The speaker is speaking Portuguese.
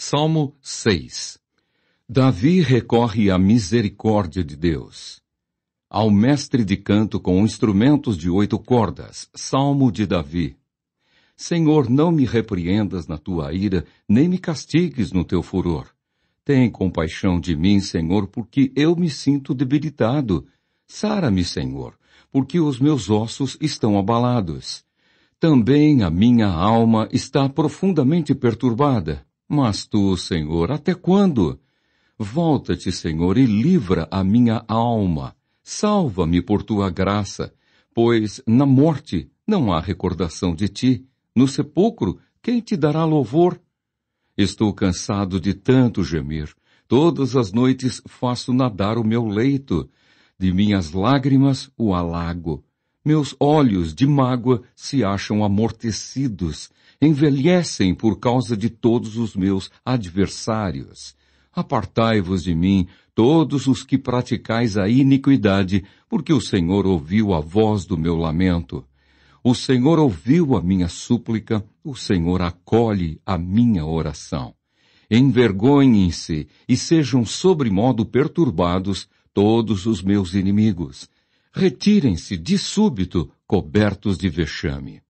Salmo 6 Davi recorre à misericórdia de Deus. Ao mestre de canto com instrumentos de oito cordas, Salmo de Davi. Senhor, não me repreendas na tua ira, nem me castigues no teu furor. Tem compaixão de mim, Senhor, porque eu me sinto debilitado. Sara-me, Senhor, porque os meus ossos estão abalados. Também a minha alma está profundamente perturbada. Mas tu, Senhor, até quando? Volta-te, Senhor, e livra a minha alma. Salva-me por tua graça, pois na morte não há recordação de ti. No sepulcro, quem te dará louvor? Estou cansado de tanto gemer. Todas as noites faço nadar o meu leito. De minhas lágrimas o alago. Meus olhos de mágoa se acham amortecidos, envelhecem por causa de todos os meus adversários. Apartai-vos de mim, todos os que praticais a iniquidade, porque o Senhor ouviu a voz do meu lamento. O Senhor ouviu a minha súplica, o Senhor acolhe a minha oração. Envergonhem-se e sejam sobremodo perturbados todos os meus inimigos retirem-se de súbito, cobertos de vexame.